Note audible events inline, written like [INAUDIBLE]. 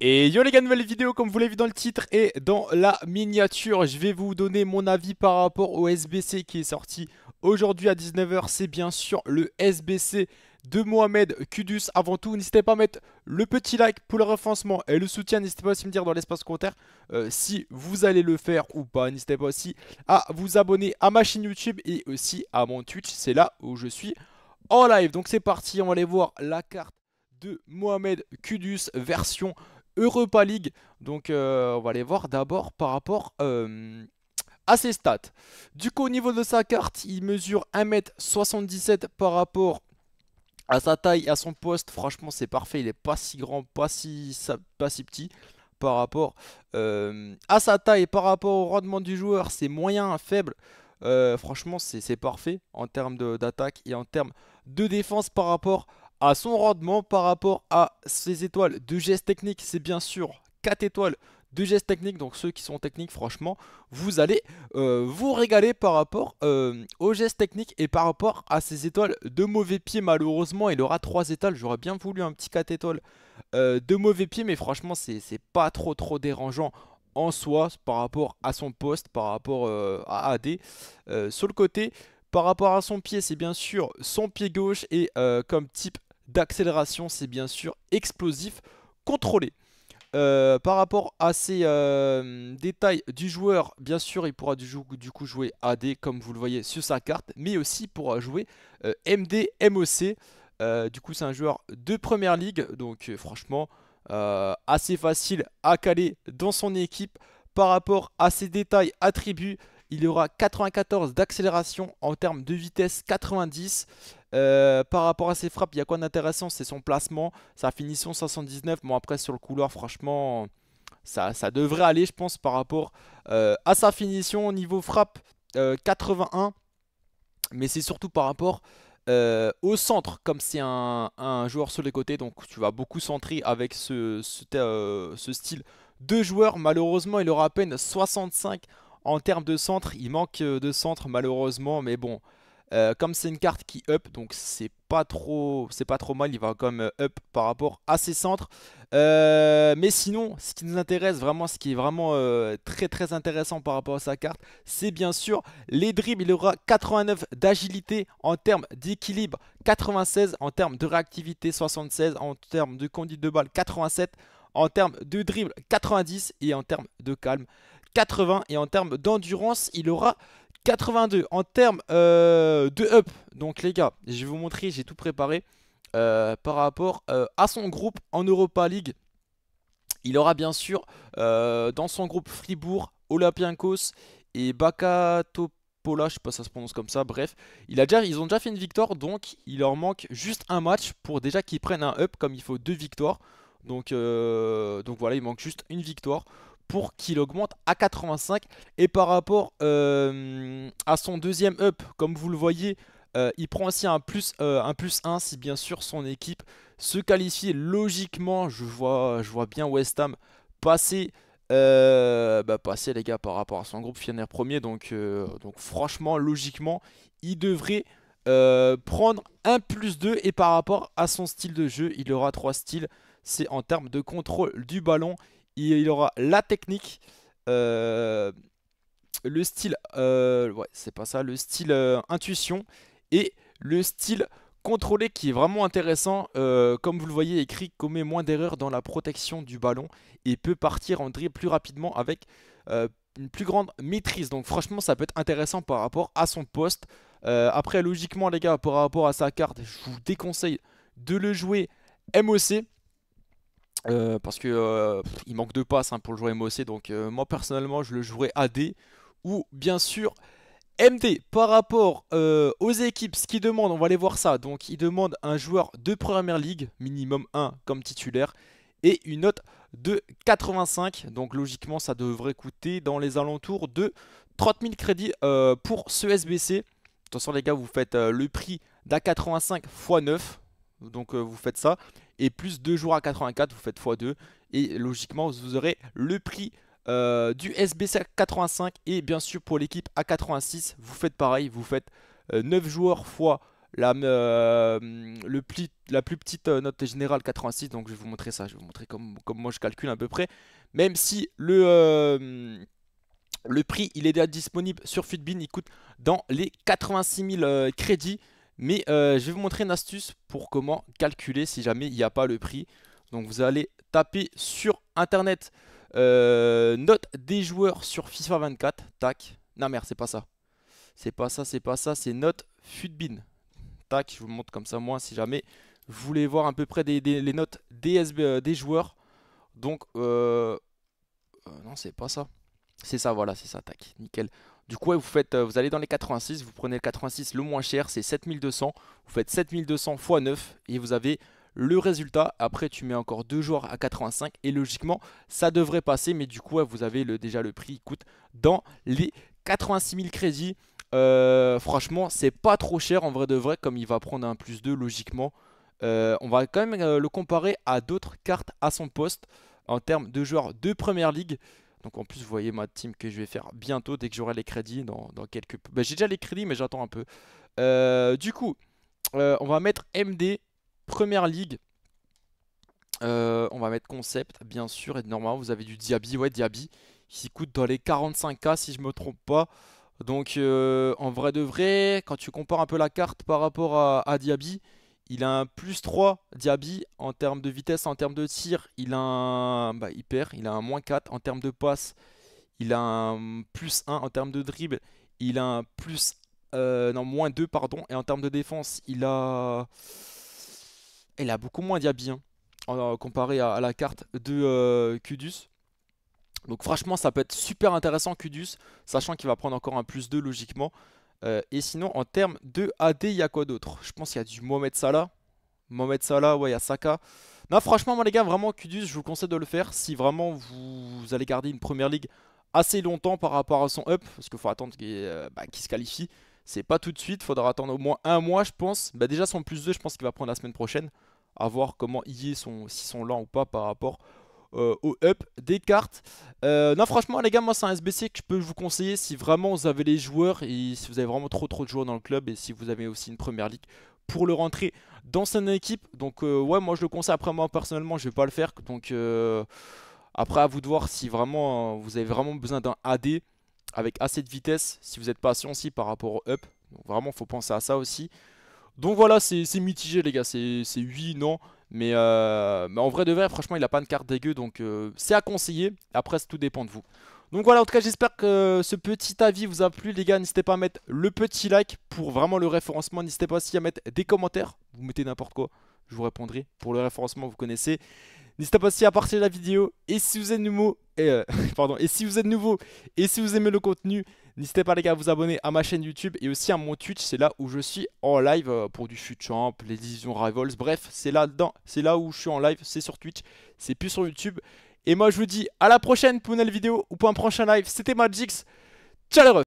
Et yo les gars, nouvelle vidéo comme vous l'avez vu dans le titre et dans la miniature Je vais vous donner mon avis par rapport au SBC qui est sorti aujourd'hui à 19h C'est bien sûr le SBC de Mohamed Kudus Avant tout, n'hésitez pas à mettre le petit like pour le renforcement et le soutien N'hésitez pas aussi à me dire dans l'espace commentaire euh, si vous allez le faire ou pas N'hésitez pas aussi à vous abonner à ma chaîne YouTube et aussi à mon Twitch C'est là où je suis en live Donc c'est parti, on va aller voir la carte de Mohamed Kudus version Europa League. Donc euh, on va aller voir d'abord par rapport euh, à ses stats. Du coup, au niveau de sa carte, il mesure 1m77 par rapport à sa taille et à son poste. Franchement, c'est parfait. Il n'est pas si grand, pas si, pas si petit par rapport euh, à sa taille, par rapport au rendement du joueur. C'est moyen, faible. franchement, c'est parfait en termes d'attaque et en termes de défense par rapport à son rendement par rapport à ses étoiles de gestes techniques. C'est bien sûr 4 étoiles de gestes techniques, donc ceux qui sont techniques, franchement, vous allez euh, vous régaler par rapport euh, aux gestes techniques et par rapport à ses étoiles de mauvais pied. Malheureusement, il aura 3 étoiles, j'aurais bien voulu un petit 4 étoiles euh, de mauvais pied, mais franchement, c'est pas trop trop dérangeant en soi par rapport à son poste, par rapport à AD. sur le côté, par rapport à son pied, c'est bien sûr son pied gauche et comme type d'accélération, c'est bien sûr explosif contrôlé. Euh, par rapport à ces euh, détails du joueur, bien sûr, il pourra du, coup jouer AD comme vous le voyez sur sa carte, mais aussi pourra jouer euh, MD, MOC. du coup, c'est un joueur de première ligue, donc franchement, assez facile à caler dans son équipe. Par rapport à ces détails, attributs, il y aura 94 d'accélération en termes de vitesse, 90. Euh, par rapport à ses frappes, il y a quoi d'intéressant C'est son placement, sa finition 79. Bon, après, sur le couloir, franchement, ça, ça devrait aller, je pense, par rapport euh, à sa finition. au Niveau frappe, 81. Euh, Mais c'est surtout par rapport au centre, comme c'est un, joueur sur les côtés, donc tu vas beaucoup centrer avec ce, ce, ce style de joueur. Malheureusement, il aura à peine 65 en termes de centre, il manque euh, de centre malheureusement, mais bon, euh, comme c'est une carte qui up, donc c'est pas trop, c'est pas trop mal. Il va quand même euh, up par rapport à ses centres. mais sinon, ce qui nous intéresse vraiment, ce qui est vraiment très très intéressant par rapport à sa carte, c'est bien sûr les dribbles. Il aura 89 d'agilité en termes d'équilibre, 96 en termes de réactivité, 76 en termes de conduite de balle, 87 en termes de dribble, 90 et en termes de calme, 80 et en termes d'endurance il aura 82 en termes euh, de up donc les gars je vais vous montrer j'ai tout préparé euh, par rapport euh, à son groupe en Europa League il aura bien sûr dans son groupe Fribourg, Olympiakos et Bakatopola je sais pas si ça se prononce comme ça bref il a déjà, ils ont déjà fait une victoire donc il leur manque juste un match pour déjà qu'ils prennent un up comme il faut deux victoires donc, donc voilà il manque juste une victoire pour qu'il augmente à 85. Et par rapport euh, à son deuxième up, comme vous le voyez, euh, il prend aussi un plus, euh, un plus 1 si bien sûr son équipe se qualifie logiquement. Je vois, je vois bien West Ham passer, bah, passer les gars par rapport à son groupe finir premier. Donc, donc franchement, logiquement, il devrait... prendre un plus 2 et par rapport à son style de jeu il aura trois styles c'est en termes de contrôle du ballon il, aura la technique, euh, le style, euh, ouais, c'est pas ça, le style euh, intuition et le style contrôlé qui est vraiment intéressant. comme vous le voyez écrit, commet moins d'erreurs dans la protection du ballon et peut partir en dribble plus rapidement avec une plus grande maîtrise. Donc franchement, ça peut être intéressant par rapport à son poste. après, logiquement les gars, par rapport à sa carte, je vous déconseille de le jouer MOC. Euh, parce que euh, il manque de passes hein, pour le jouer MOC, donc euh, moi personnellement je le jouerai AD ou bien sûr MD par rapport aux équipes, ce qu'ils demandent, on va aller voir ça. Donc ils demandent un joueur de première ligue, minimum 1 comme titulaire, et une note de 85. Donc logiquement ça devrait coûter dans les alentours de 30 000 crédits pour ce SBC. Attention les gars, vous faites le prix d'A85 x 9, donc vous faites ça et plus 2 jours à 84, vous faites x2 et logiquement vous aurez le prix euh, du SBC à 85 et bien sûr pour l'équipe à 86 vous faites pareil, vous faites 9 euh, joueurs fois la, euh, le la plus petite note générale 86 donc je vais vous montrer ça, je vais vous montrer comme, comme moi je calcule à peu près même si le... le prix il est déjà disponible sur Fitbin, il coûte dans les 86 000 crédits. Mais euh, je vais vous montrer une astuce pour comment calculer si jamais il n'y a pas le prix. Donc vous allez taper sur internet euh, note des joueurs sur FIFA 24. Tac. Non merde, c'est pas ça. C'est pas ça, c'est pas ça, c'est note Futbin. Tac, je vous montre comme ça moi si jamais vous voulez voir à peu près les notes des, euh, des joueurs. Donc, euh, non, c'est pas ça. C'est ça, voilà, c'est ça, tac, nickel. Du coup, vous, faites, euh, vous allez dans les 86, vous prenez le 86 le moins cher, c'est 7200. Vous faites 7200 x 9 et vous avez le résultat. Après, tu mets encore deux joueurs à 85 et logiquement, ça devrait passer. Mais du coup, vous avez déjà le prix, coûte dans les 86 000 crédits. Euh, franchement, c'est pas trop cher en vrai de vrai, comme il va prendre un plus 2 logiquement. Euh, on va quand même le comparer à d'autres cartes à son poste en termes de joueurs de première ligue. Donc en plus, vous voyez ma team que je vais faire bientôt dès que j'aurai les crédits dans, dans quelques... Bah, J'ai déjà les crédits, mais j'attends un peu. Euh, du coup, euh, on va mettre MD, première ligue. Euh, on va mettre concept, bien sûr. Et normalement, vous avez du Diaby. Ouais, Diaby, qui coûte dans les 45K, si je me trompe pas. Donc, en vrai de vrai, quand tu compares un peu la carte par rapport à, à Diaby... Il a un plus 3 Diaby en termes de vitesse, en termes de tir. Il a un. Bah, il perd. Il a un moins 4 en termes de passe. Il a un plus 1 en termes de dribble. Il a un plus. Euh, non, moins 2, pardon. Et en termes de défense, il a. Il a beaucoup moins Diaby. Hein, euh, comparé à, la carte de euh, Kudus. Donc franchement ça peut être super intéressant Kudus, sachant qu'il va prendre encore un plus 2 logiquement. Euh, et sinon, en termes de AD, il y a quoi d'autre Je pense qu'il y a du Mohamed Salah. Mohamed Salah, ouais, il y a Saka. Non, franchement, moi, les gars, vraiment, Kudus je vous conseille de le faire si vraiment vous, allez garder une première ligue assez longtemps par rapport à son up, parce qu'il faut attendre qu'il euh, bah, se qualifie. C'est pas tout de suite, faudra attendre au moins un mois, je pense. Bah, déjà, son plus 2, je pense qu'il va prendre la semaine prochaine, à voir comment y est, si sont lents ou pas par rapport euh, au up des cartes. Euh, non, franchement, les gars, moi, c'est un SBC que je peux vous conseiller si vraiment vous avez les joueurs et si vous avez vraiment trop trop de joueurs dans le club et si vous avez aussi une première ligue pour le rentrer dans une équipe. Donc, euh, ouais, moi, je le conseille. Après, moi, personnellement, je vais pas le faire. Donc, après, à vous de voir si vraiment vous avez vraiment besoin d'un AD avec assez de vitesse si vous êtes patient aussi par rapport au up. Donc, vraiment, faut penser à ça aussi. Donc voilà, c'est mitigé les gars, c'est oui, non. Euh, mais, en vrai de vrai, franchement, il a pas de carte dégueu, donc euh, c'est à conseiller. Après, tout dépend de vous. Donc voilà, en tout cas, j'espère que euh, ce petit avis vous a plu, les gars. N'hésitez pas à mettre le petit like pour vraiment le référencement. N'hésitez pas aussi à mettre des commentaires. Vous mettez n'importe quoi, je vous répondrai. Pour le référencement, vous connaissez. N'hésitez pas aussi à partager la vidéo. Et si vous êtes nouveau, [LAUGHS] pardon, et si vous êtes nouveau, et si vous aimez le contenu, N'hésitez pas les gars à vous abonner à ma chaîne YouTube et aussi à mon Twitch, c'est là où je suis en live euh, pour du champ, les divisions Rivals, bref, c'est là dedans, c'est là où je suis en live, c'est sur Twitch, c'est plus sur YouTube. Et moi je vous dis à la prochaine pour une nouvelle vidéo ou pour un prochain live, c'était Magix, ciao les refs